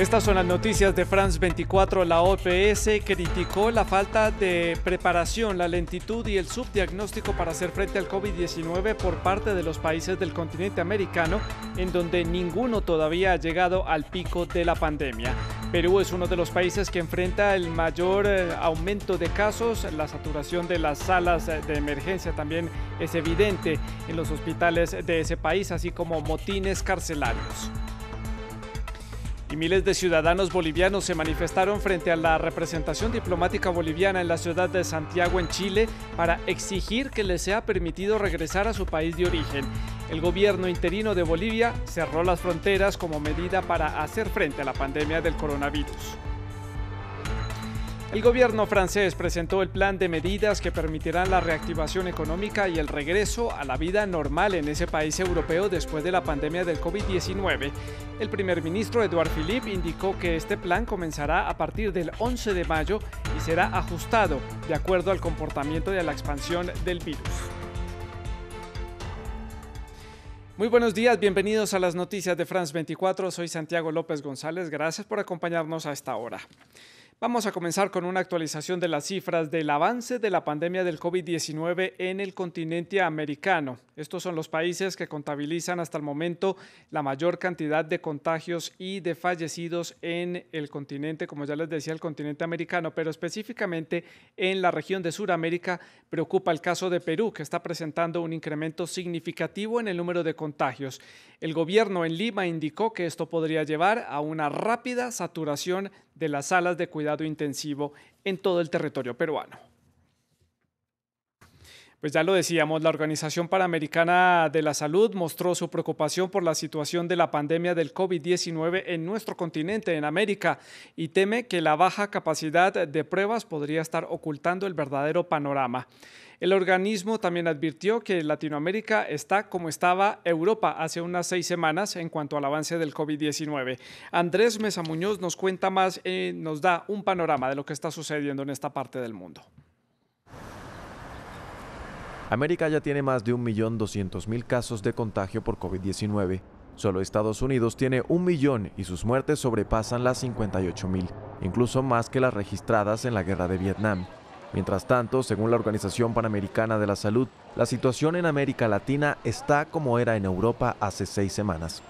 Estas son las noticias de France 24. La OPS criticó la falta de preparación, la lentitud y el subdiagnóstico para hacer frente al COVID-19 por parte de los países del continente americano, en donde ninguno todavía ha llegado al pico de la pandemia. Perú es uno de los países que enfrenta el mayor eh, aumento de casos, la saturación de las salas eh, de emergencia también es evidente en los hospitales de ese país, así como motines carcelarios y miles de ciudadanos bolivianos se manifestaron frente a la representación diplomática boliviana en la ciudad de Santiago, en Chile, para exigir que les sea permitido regresar a su país de origen. El gobierno interino de Bolivia cerró las fronteras como medida para hacer frente a la pandemia del coronavirus. El gobierno francés presentó el plan de medidas que permitirán la reactivación económica y el regreso a la vida normal en ese país europeo después de la pandemia del COVID-19. El primer ministro Edouard Philippe indicó que este plan comenzará a partir del 11 de mayo y será ajustado de acuerdo al comportamiento y a la expansión del virus. Muy buenos días, bienvenidos a las noticias de France 24. Soy Santiago López González. Gracias por acompañarnos a esta hora. Vamos a comenzar con una actualización de las cifras del avance de la pandemia del COVID-19 en el continente americano. Estos son los países que contabilizan hasta el momento la mayor cantidad de contagios y de fallecidos en el continente, como ya les decía, el continente americano, pero específicamente en la región de Sudamérica preocupa el caso de Perú, que está presentando un incremento significativo en el número de contagios. El gobierno en Lima indicó que esto podría llevar a una rápida saturación de las salas de cuidado intensivo en todo el territorio peruano. Pues ya lo decíamos, la Organización Panamericana de la Salud mostró su preocupación por la situación de la pandemia del COVID-19 en nuestro continente, en América, y teme que la baja capacidad de pruebas podría estar ocultando el verdadero panorama. El organismo también advirtió que Latinoamérica está como estaba Europa hace unas seis semanas en cuanto al avance del COVID-19. Andrés Mesa Muñoz nos cuenta más, y eh, nos da un panorama de lo que está sucediendo en esta parte del mundo. América ya tiene más de 1.200.000 casos de contagio por COVID-19. Solo Estados Unidos tiene un millón y sus muertes sobrepasan las 58.000, incluso más que las registradas en la guerra de Vietnam. Mientras tanto, según la Organización Panamericana de la Salud, la situación en América Latina está como era en Europa hace seis semanas.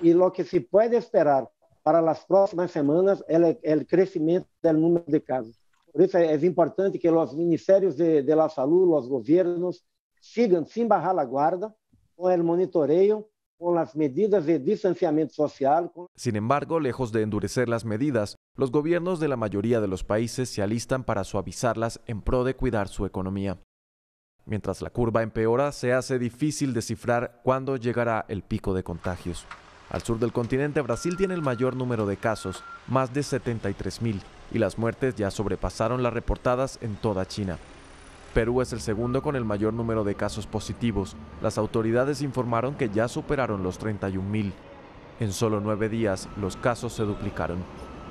Y lo que se puede esperar para las próximas semanas es el, crecimiento del número de casos. Por eso es importante que los ministerios de, la salud, los gobiernos, sigan sin bajar la guarda con el monitoreo con las medidas de distanciamiento social. Sin embargo, lejos de endurecer las medidas, los gobiernos de la mayoría de los países se alistan para suavizarlas en pro de cuidar su economía. Mientras la curva empeora, se hace difícil descifrar cuándo llegará el pico de contagios. Al sur del continente, Brasil tiene el mayor número de casos, más de 73.000, y las muertes ya sobrepasaron las reportadas en toda China. Perú es el segundo con el mayor número de casos positivos. Las autoridades informaron que ya superaron los 31.000. En solo nueve días, los casos se duplicaron.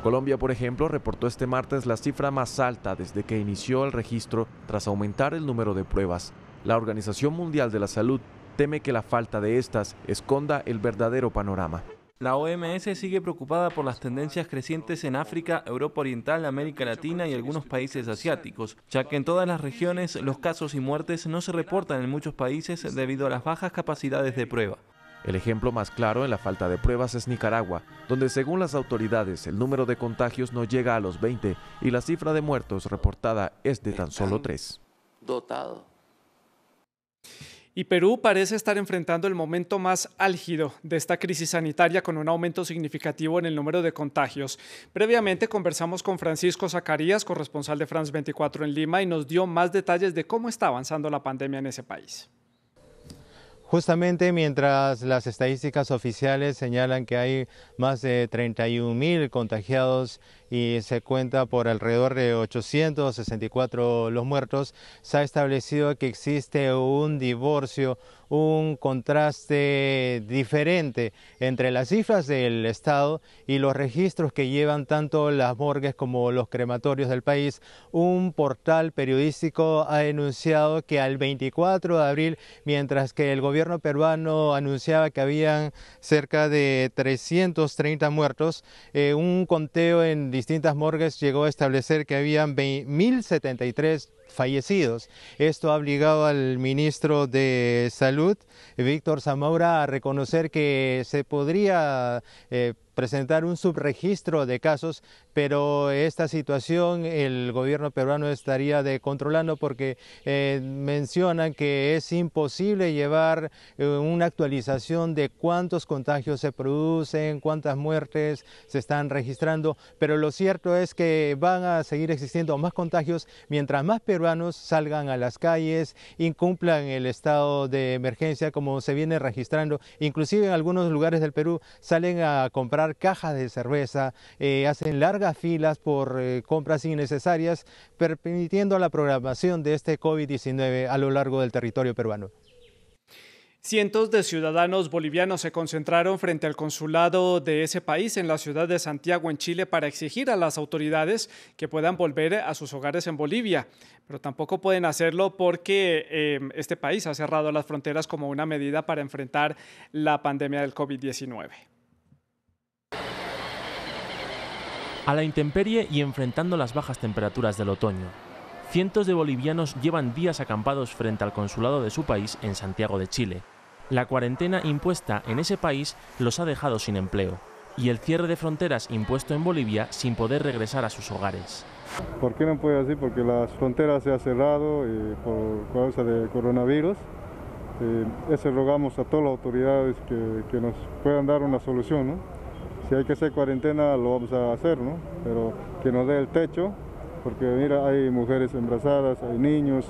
Colombia, por ejemplo, reportó este martes la cifra más alta desde que inició el registro tras aumentar el número de pruebas. La Organización Mundial de la Salud teme que la falta de estas esconda el verdadero panorama. La OMS sigue preocupada por las tendencias crecientes en África, Europa Oriental, América Latina y algunos países asiáticos, ya que en todas las regiones los casos y muertes no se reportan en muchos países debido a las bajas capacidades de prueba. El ejemplo más claro en la falta de pruebas es Nicaragua, donde según las autoridades el número de contagios no llega a los 20 y la cifra de muertos reportada es de tan solo 3. Y Perú parece estar enfrentando el momento más álgido de esta crisis sanitaria con un aumento significativo en el número de contagios. Previamente conversamos con Francisco Zacarías, corresponsal de France 24 en Lima, y nos dio más detalles de cómo está avanzando la pandemia en ese país. Justamente mientras las estadísticas oficiales señalan que hay más de 31 mil contagiados y se cuenta por alrededor de 864 los muertos, se ha establecido que existe un divorcio, un contraste diferente entre las cifras del Estado y los registros que llevan tanto las morgues como los crematorios del país. Un portal periodístico ha denunciado que al 24 de abril, mientras que el gobierno peruano anunciaba que habían cerca de 330 muertos, eh, un conteo en distintas morgues llegó a establecer que habían 1.073 fallecidos. Esto ha obligado al ministro de Salud, Víctor Zamora, a reconocer que se podría eh, presentar un subregistro de casos, pero esta situación el gobierno peruano estaría de controlando porque eh, mencionan que es imposible llevar eh, una actualización de cuántos contagios se producen, cuántas muertes se están registrando, pero lo cierto es que van a seguir existiendo más contagios mientras más peruanos peruanos salgan a las calles, incumplan el estado de emergencia como se viene registrando. Inclusive en algunos lugares del Perú salen a comprar cajas de cerveza, eh, hacen largas filas por eh, compras innecesarias, permitiendo la programación de este COVID-19 a lo largo del territorio peruano. Cientos de ciudadanos bolivianos se concentraron frente al consulado de ese país en la ciudad de Santiago, en Chile, para exigir a las autoridades que puedan volver a sus hogares en Bolivia. Pero tampoco pueden hacerlo porque em, este país ha cerrado las fronteras como una medida para enfrentar la pandemia del COVID-19. A la intemperie y enfrentando las bajas temperaturas del otoño, cientos de bolivianos llevan días acampados frente al consulado de su país en Santiago de Chile la cuarentena impuesta en ese país los ha dejado sin empleo y el cierre de fronteras impuesto en Bolivia sin poder regresar a sus hogares. ¿Por qué no puede así? Porque las fronteras se han cerrado eh, por causa del coronavirus. Eh, eso rogamos a todas las autoridades que, nos puedan dar una solución. Si hay que hacer cuarentena, lo vamos a hacer, ¿no? pero que nos dé el techo, porque mira, hay mujeres embarazadas, hay niños.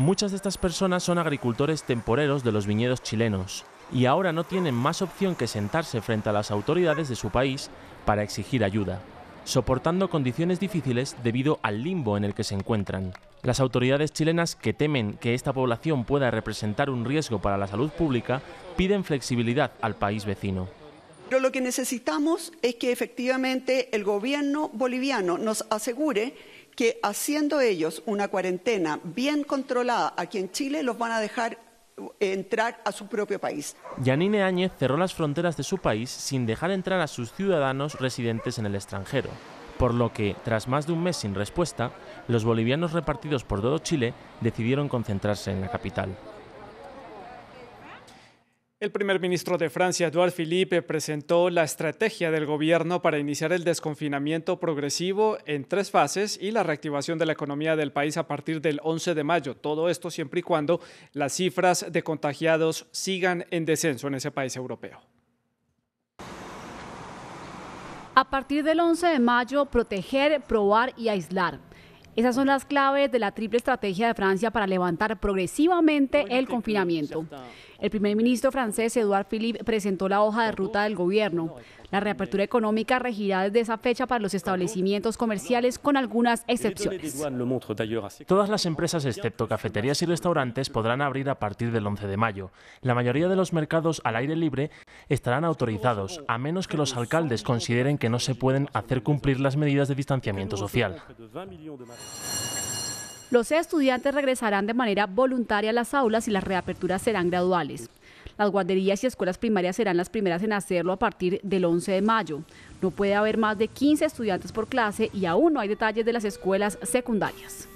Muchas de estas personas son agricultores temporeros de los viñedos chilenos y ahora no tienen más opción que sentarse frente a las autoridades de su país para exigir ayuda, soportando condiciones difíciles debido al limbo en el que se encuentran. Las autoridades chilenas que temen que esta población pueda representar un riesgo para la salud pública piden flexibilidad al país vecino. Pero lo que necesitamos es que efectivamente el gobierno boliviano nos asegure que haciendo ellos una cuarentena bien controlada aquí en Chile los van a dejar eh, entrar a su propio país. Yanine Áñez cerró las fronteras de su país sin dejar entrar a sus ciudadanos residentes en el extranjero, por lo que, tras más de un mes sin respuesta, los bolivianos repartidos por todo Chile decidieron concentrarse en la capital. El primer ministro de Francia, Edouard Philippe, presentó la estrategia del gobierno para iniciar el desconfinamiento progresivo en tres fases y la reactivación de la economía del país a partir del 11 de mayo. Todo esto siempre y cuando las cifras de contagiados sigan en descenso en ese país europeo. A partir del 11 de mayo, proteger, probar y aislar. Esas son las claves de la triple estrategia de Francia para levantar progresivamente el confinamiento. El primer ministro francés, Edouard Philippe, presentó la hoja de ruta del gobierno. La reapertura económica regirá desde esa fecha para los establecimientos comerciales con algunas excepciones. Todas las empresas, excepto cafeterías y restaurantes, podrán abrir a partir del 11 de mayo. La mayoría de los mercados al aire libre estarán autorizados, a menos que los alcaldes consideren que no se pueden hacer cumplir las medidas de distanciamiento social. Los estudiantes regresarán de manera voluntaria a las aulas y las reaperturas serán graduales. Las guarderías y escuelas primarias serán las primeras en hacerlo a partir del 11 de mayo. No puede haber más de 15 estudiantes por clase y aún no hay detalles de las escuelas secundarias.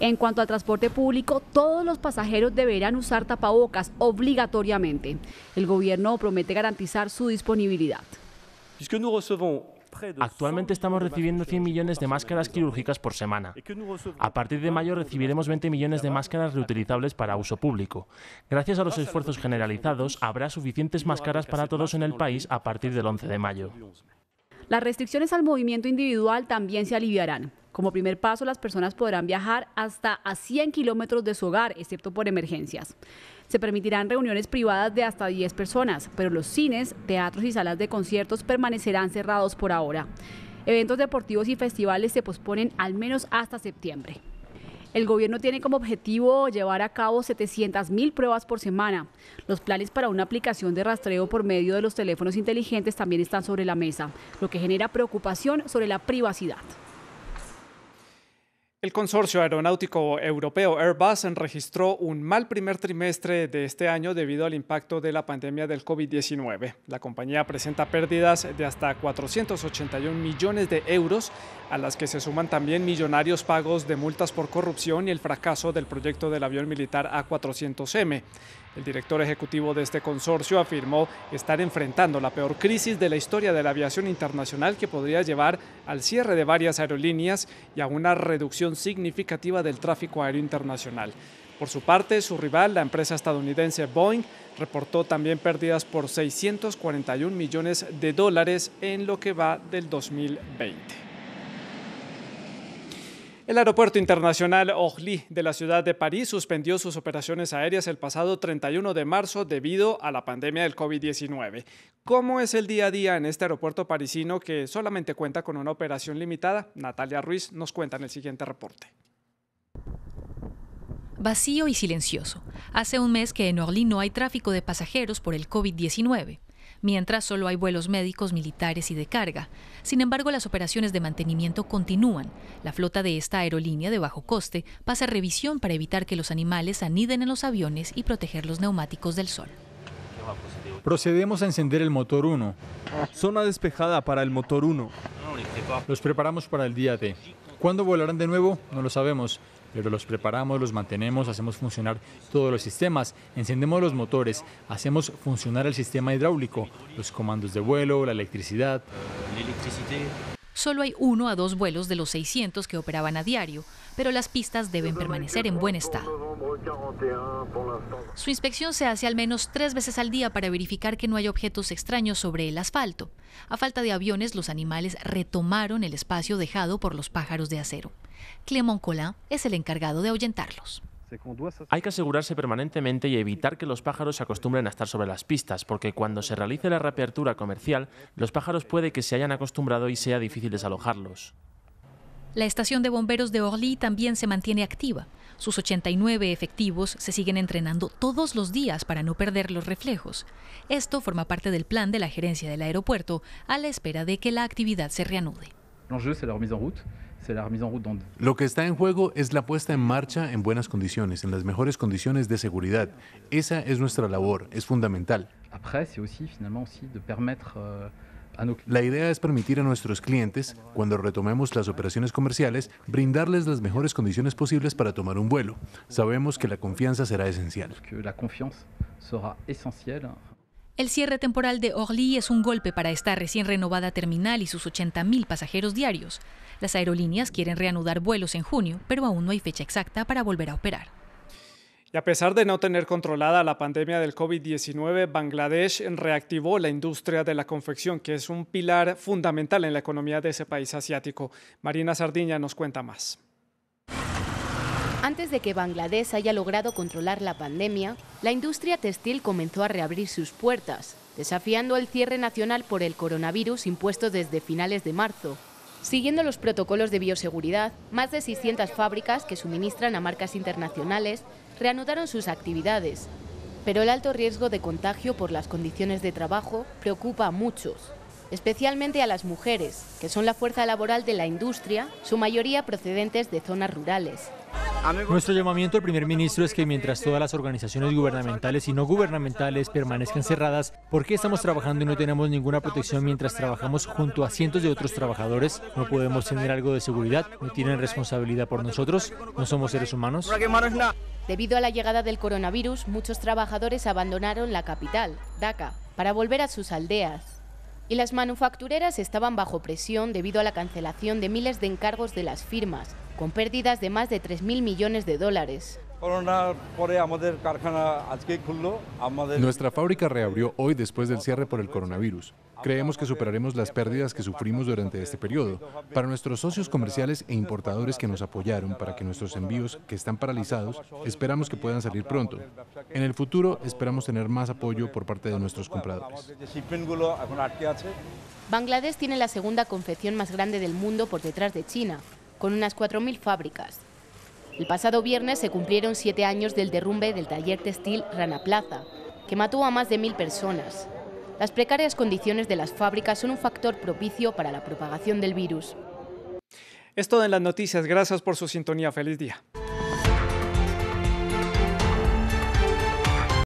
En cuanto al transporte público, todos los pasajeros deberán usar tapabocas obligatoriamente. El gobierno promete garantizar su disponibilidad. Actualmente estamos recibiendo 100 millones de máscaras quirúrgicas por semana. A partir de mayo recibiremos 20 millones de máscaras reutilizables para uso público. Gracias a los esfuerzos generalizados, habrá suficientes máscaras para todos en el país a partir del 11 de mayo. Las restricciones al movimiento individual también se aliviarán. Como primer paso, las personas podrán viajar hasta a 100 kilómetros de su hogar, excepto por emergencias se permitirán reuniones privadas de hasta 10 personas, pero los cines, teatros y salas de conciertos permanecerán cerrados por ahora. Eventos deportivos y festivales se posponen al menos hasta septiembre. El gobierno tiene como objetivo llevar a cabo 700.000 pruebas por semana. Los planes para una aplicación de rastreo por medio de los teléfonos inteligentes también están sobre la mesa, lo que genera preocupación sobre la privacidad. El consorcio aeronáutico europeo Airbus enregistró un mal primer trimestre de este año debido al impacto de la pandemia del COVID-19. La compañía presenta pérdidas de hasta 481 millones de euros, a las que se suman también millonarios pagos de multas por corrupción y el fracaso del proyecto del avión militar A400M. El director ejecutivo de este consorcio afirmó estar enfrentando la peor crisis de la historia de la aviación internacional que podría llevar al cierre de varias aerolíneas y a una reducción significativa del tráfico aéreo internacional. Por su parte, su rival, la empresa estadounidense Boeing, reportó también pérdidas por 641 millones de dólares en lo que va del 2020. El Aeropuerto Internacional Orly de la ciudad de París suspendió sus operaciones aéreas el pasado 31 de marzo debido a la pandemia del COVID-19. ¿Cómo es el día a día en este aeropuerto parisino que solamente cuenta con una operación limitada? Natalia Ruiz nos cuenta en el siguiente reporte. Vacío y silencioso. Hace un mes que en Orly no hay tráfico de pasajeros por el COVID-19 mientras solo hay vuelos médicos, militares y de carga. Sin embargo, las operaciones de mantenimiento continúan. La flota de esta aerolínea de bajo coste pasa revisión para evitar que los animales aniden en los aviones y proteger los neumáticos del sol. Procedemos a encender el motor 1. Zona despejada para el motor 1. Los preparamos para el día D. ¿Cuándo volarán de nuevo? No lo sabemos pero los preparamos, los mantenemos, hacemos funcionar todos los sistemas, encendemos los motores, hacemos funcionar el sistema hidráulico, los comandos de vuelo, la electricidad. Solo hay uno a dos vuelos de los 600 que operaban a diario, pero las pistas deben permanecer en buen estado. Su inspección se hace al menos tres veces al día para verificar que no hay objetos extraños sobre el asfalto. A falta de aviones, los animales retomaron el espacio dejado por los pájaros de acero. Clément Colin es el encargado de ahuyentarlos. Hay que asegurarse permanentemente y evitar que los pájaros se acostumbren a estar sobre las pistas, porque cuando se realice la reapertura comercial, los pájaros puede que se hayan acostumbrado y sea difícil desalojarlos. La estación de bomberos de Orly también se mantiene activa. Sus 89 efectivos se siguen entrenando todos los días para no perder los reflejos. Esto forma parte del plan de la gerencia del aeropuerto a la espera de que la actividad se reanude. Lo que está en juego es la puesta en marcha en buenas condiciones, en las mejores condiciones de seguridad. Esa es nuestra labor, es fundamental. Ah, la idea es permitir a nuestros clientes, cuando retomemos las operaciones comerciales, brindarles las mejores condiciones posibles para tomar un vuelo. Sabemos que la confianza será esencial. El cierre temporal de Orly es un golpe para esta recién renovada terminal y sus 80.000 pasajeros diarios. Las aerolíneas quieren reanudar vuelos en junio, pero aún no hay fecha exacta para volver a operar. Y a pesar de no tener controlada la pandemia del COVID-19, Bangladesh reactivó la industria de la confección, que es un pilar fundamental en la economía de ese país asiático. Marina Sardiña nos cuenta más. Antes de que Bangladesh haya logrado controlar la pandemia, la industria textil comenzó a reabrir sus puertas, desafiando el cierre nacional por el coronavirus impuesto desde finales de marzo. Siguiendo los protocolos de bioseguridad, más de 600 fábricas que suministran a marcas internacionales reanudaron sus actividades, pero el alto riesgo de contagio por las condiciones de trabajo preocupa a muchos, especialmente a las mujeres, que son la fuerza laboral de la industria, su mayoría procedentes de zonas rurales. Nuestro llamamiento al primer ministro es que mientras todas las organizaciones gubernamentales y no gubernamentales permanezcan cerradas, ¿por qué estamos trabajando y no tenemos ninguna protección mientras trabajamos junto a cientos de otros trabajadores? ¿No podemos tener algo de seguridad? ¿No tienen responsabilidad por nosotros? ¿No somos seres humanos? Debido a la llegada del coronavirus, muchos trabajadores abandonaron la capital, Daca, para volver a sus aldeas y las manufactureras estaban bajo presión debido a la cancelación de miles de encargos de las firmas, con pérdidas de más de 3.000 millones de dólares. Nuestra fábrica reabrió hoy después del cierre por el coronavirus. Creemos que superaremos las pérdidas que sufrimos durante este periodo. Para nuestros socios comerciales e importadores que nos apoyaron para que nuestros envíos, que están paralizados, esperamos que puedan salir pronto. En el futuro esperamos tener más apoyo por parte de nuestros compradores. Bangladesh tiene la segunda confección más grande del mundo por detrás de China, con unas 4.000 fábricas. El pasado viernes se cumplieron siete años del derrumbe del taller textil Rana Plaza, que mató a más de mil personas. Las precarias condiciones de las fábricas son un factor propicio para la propagación del virus. Es todo en las noticias. Gracias por su sintonía. Feliz día.